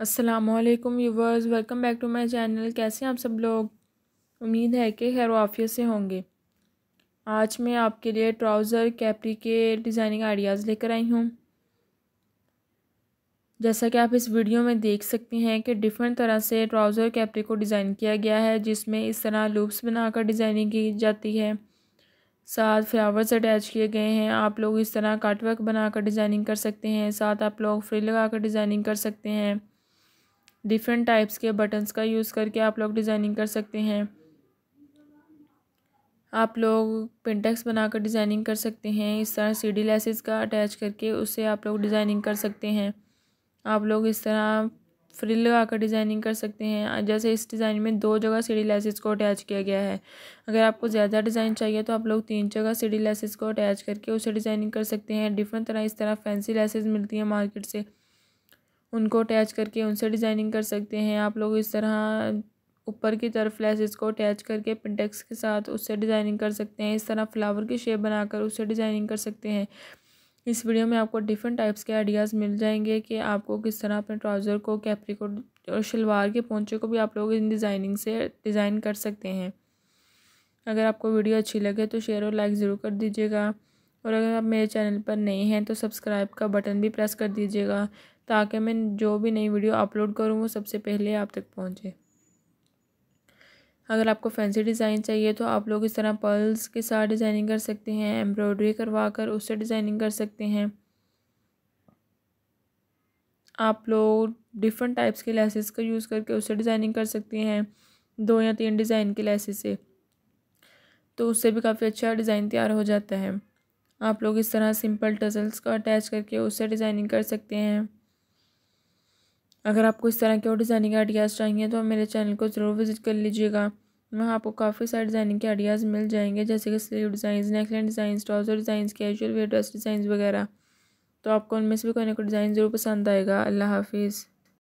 असलकम viewers welcome back to my channel कैसे हैं आप सब लोग उम्मीद है कि खैर वाफियत से होंगे आज मैं आपके लिए ट्राउज़र कैपरी के डिज़ाइनिंग आइडियाज़ लेकर आई हूँ जैसा कि आप इस वीडियो में देख सकते हैं कि डिफरेंट तरह से ट्राउज़र कैपरी को डिज़ाइन किया गया है जिसमें इस तरह लूप्स बनाकर डिज़ाइनिंग की जाती है साथ फ्लावर्स अटैच किए गए हैं आप लोग इस तरह बना बनाकर डिज़ाइनिंग कर सकते हैं साथ आप लोग फ्री लगा कर डिज़ाइनिंग कर सकते हैं डिफरेंट टाइप्स के बटन्स का यूज़ करके आप लोग डिज़ाइनिंग कर सकते हैं आप लोग पिंटेक्स बनाकर डिज़ाइनिंग कर सकते हैं इस तरह सीडी लेसेस का अटैच करके उससे आप लोग डिज़ाइनिंग कर सकते हैं आप लोग इस तरह फ्रिल लगाकर डिज़ाइनिंग कर सकते हैं जैसे इस डिज़ाइन में दो जगह डी लेसेस को अटैच किया गया है अगर आपको ज़्यादा डिज़ाइन चाहिए तो आप लोग तीन जगह डी लेसेस को अटैच करके उसे डिज़ाइनिंग कर सकते हैं डिफरेंट तरह इस तरह फैंसी लेसेस मिलती हैं मार्केट से उनको अटैच करके उनसे डिज़ाइनिंग कर सकते हैं आप लोग इस तरह ऊपर की तरफ लेसेस को अटैच करके पिंटेक्स के साथ उससे डिज़ाइनिंग कर सकते हैं इस तरह फ्लावर की शेप बनाकर उससे डिज़ाइनिंग कर सकते हैं इस वीडियो में आपको डिफरेंट टाइप्स के आइडियाज़ मिल जाएंगे कि आपको किस तरह अपने ट्राउज़र को कैपरी को और शलवार के पोंचे को भी आप लोग इन डिज़ाइनिंग से डिज़ाइन कर सकते हैं अगर आपको वीडियो अच्छी लगे तो शेयर और लाइक ज़रूर कर दीजिएगा और अगर आप मेरे चैनल पर नए हैं तो सब्सक्राइब का बटन भी प्रेस कर दीजिएगा ताकि मैं जो भी नई वीडियो अपलोड करूँ वो सबसे पहले आप तक पहुँचे अगर आपको फैंसी डिज़ाइन चाहिए तो आप लोग इस तरह पर्ल्स के साथ डिज़ाइनिंग कर सकते हैं एम्ब्रॉयडरी करवा कर उससे डिज़ाइनिंग कर सकते हैं आप लोग डिफरेंट टाइप्स के लेसेस का यूज़ करके उससे डिज़ाइनिंग कर सकते हैं दो या तीन डिज़ाइन के लेसेस से तो उससे भी काफ़ी अच्छा डिज़ाइन तैयार हो जाता है आप लोग इस तरह सिंपल टजल्स का अटैच करके उससे डिज़ाइनिंग कर सकते हैं अगर आपको इस तरह के और डिज़ाइनिंग आइडियाज़ चाहिए तो आप मेरे चैनल को ज़रूर विज़िट कर लीजिएगा वहाँ आपको काफ़ी सारे डिज़ाइनिंग के आइडियाज़ मिल जाएंगे जैसे कि sleeve design neckline design trouser design casual wear dress design वगैरह तो आपको उनमें से भी कोई ना कोई डिज़ाइन ज़रूर पसंद आएगा अल्लाह हाफिज़